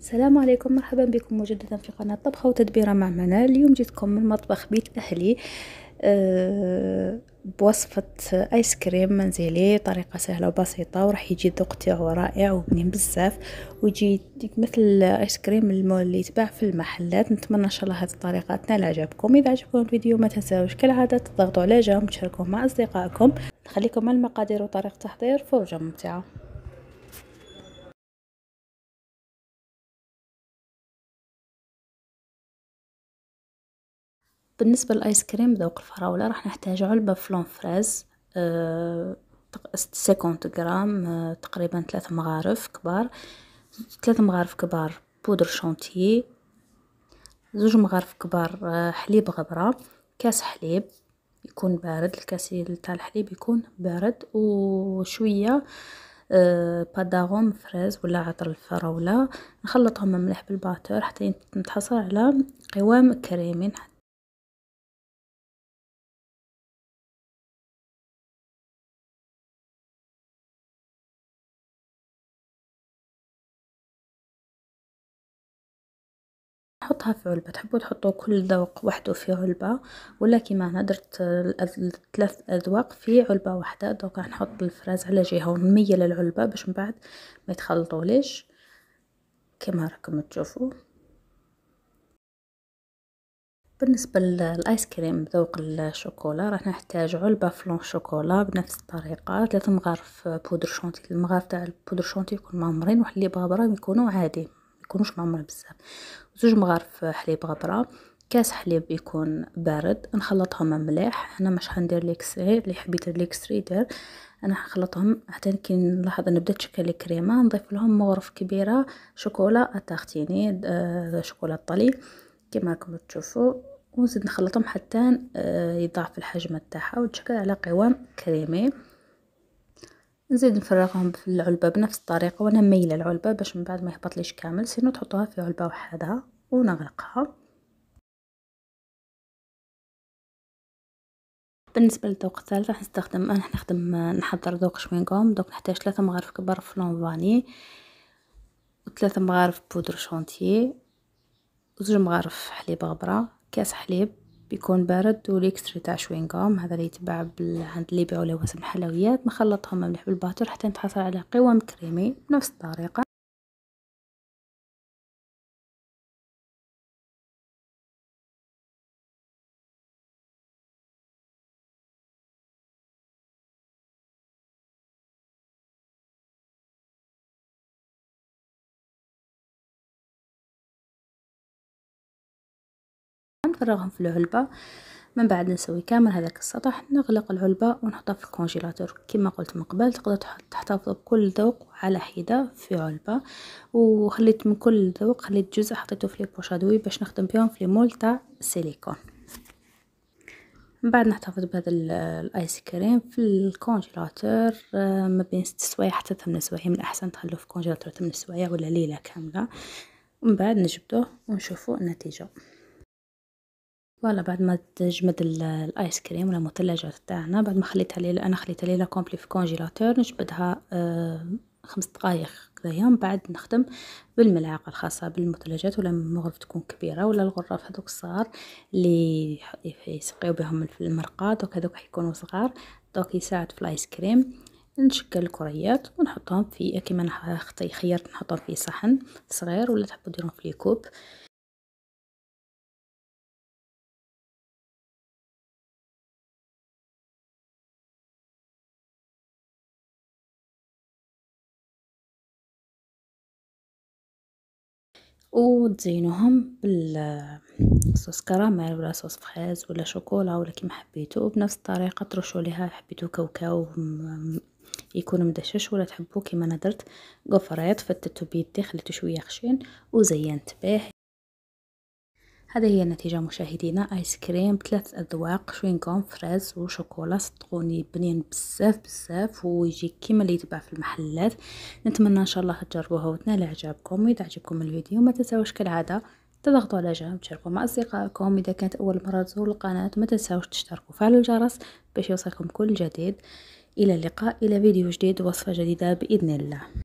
السلام عليكم مرحبا بكم مجددا في قناة طبخة وتدبيرة مع منال اليوم جيتكم من مطبخ بيت أهلي آه، بوصفة آيس كريم منزلي طريقة سهلة وبسيطة وراح يجي ذوق تاعو رائع وبنين بزاف ويجي مثل آيس كريم اللي يتباع في المحلات نتمنى إن شاء الله هذه الطريقة تنال عجبكم إذا عجبكم الفيديو ما تنساوش كالعادة تضغطوا على جيم وتشاركوه مع أصدقائكم نخليكم على المقادير وطريقة تحضير فرجة ممتعة بالنسبه للايس كريم ذوق الفراوله راح نحتاج علبه فلون فريز آه، سيكونت غرام آه، تقريبا ثلاث مغارف كبار ثلاث مغارف كبار بودر شونتيي زوج مغارف كبار آه، حليب غبرة كاس حليب يكون بارد الكاس تاع الحليب يكون بارد وشوية باداغوم فريز ولا عطر الفراولة نخلطهم مليح بالباتور حتى نتحصل على قوام كريمي تحطها في علبة تحبوا تحطوا كل ذوق وحده في علبة ولا كيما انا درت ثلاث اذواق في علبة واحدة دوكا نحط الفراز على جهة ونميل العلبة باش من بعد ما يتخلطوا ليش كما راكم تشوفوا بالنسبة للآيس كريم ذوق الشوكولا راح نحتاج علبة فلون شوكولا بنفس الطريقة ثلاث مغارف بودر شونتي المغارف تاع البودر شونتي يكون معمرين وحلي بابرة يكونوا عادي يكونوش معمر بزاف زوج مغارف حليب غبرة كاس حليب يكون بارد نخلطهم مليح انا مش حندير ليكسري اللي حبيت يدير ليكسري يدير انا حنخلطهم حتى كي نلاحظ ان بدات تشكل الكريمه نضيف لهم مغرف كبيره شوكولا اتارتيني آه، شوكولا طلي كما راكم تشوفوا ونزيد نخلطهم حتى آه، يضاعف الحجم تاعها وتشكل على قوام كريمي نزيد نفرغهم في العلبه بنفس الطريقه وانا ميله العلبه باش من بعد ما يهبطليش كامل سينو تحطوها في علبه وحدها ونغلقها بالنسبه للذوق الثالث راح نستخدم انا نخدم نحضر ذوق شوينغوم دوك نحتاج ثلاثه مغارف كبار فلون فاني وثلاثه مغارف بودر شونتي وزوج مغارف حليب غبره كاس حليب بيكون بارد والإكستري تاع شوينغام هذا اللي يتباع عند اللي يبيعوا لوازم الحلويات نخلطهم مليح بالباتر حتى نتحصل على قوام كريمي بنفس الطريقة نفرغهم في العلبه من بعد نسوي كامل هذاك السطح نغلق العلبة ونحطها في الكونجيلاتور كما قلت من قبل تقدر تحتفظ بكل ذوق على حدة في علبة وخليت من كل ذوق خليت جزء حطيته في لي بوشادوي باش نخدم بيهم في مولتا تاع سيليكون من بعد نحتفظ بهذا الايس كريم في الكونجيلاتور آه، ما بين ست سوايع حتى ثمن سوايع من الاحسن تخلوه في الكونجيلاتور ثمن سوايع ولا ليله كامله ومن بعد نجبدوه ونشوفوا النتيجه فوالا بعد ما تجمد الايس كريم ولا المثلجات تاعنا بعد ما خليتها ليلة انا خليتها ليلة كومبلي في كونجيلاتور نجبدها آه، خمس دقائق هكذايا من بعد نخدم بالملعقه الخاصه بالمثلجات ولا المغرف تكون كبيره ولا الغرف هذوك الصغار اللي يسقيو بهم في المرقه دوك هذوك حيكونوا صغار دوك يساعد في الايس كريم نشكل الكريات ونحطهم في كيما انا خيرت نحطهم في صحن صغير ولا تحبوا ديرهم في الكوب وتزينوهم بالصوص كراميل ولا صوص فخيز ولا شوكولا ولا كيما حبيتو بنفس الطريقه ترشوا ليها حبيتو كاوكاو يكون مدشش ولا تحبوه كيما انا درت قفريط فتتو بيدي خليته شويه خشين وزينت به هذا هي النتيجة مشاهدينا آيس كريم ثلاث أذواق شوينغوم فريز وشوكولا صدقوني بنين بزاف بزاف ويجي كيما اللي يتباع في المحلات نتمنى إن شاء الله تجربوها وتنال إعجابكم وإذا عجبكم الفيديو ما تنساوش كالعادة تضغطوا على جنب تشاركوا مع أصدقائكم إذا كانت أول مرة تزوروا القناة ما تنساوش تشتركوا فعل الجرس باش يوصلكم كل جديد إلى اللقاء إلى فيديو جديد وصفة جديدة بإذن الله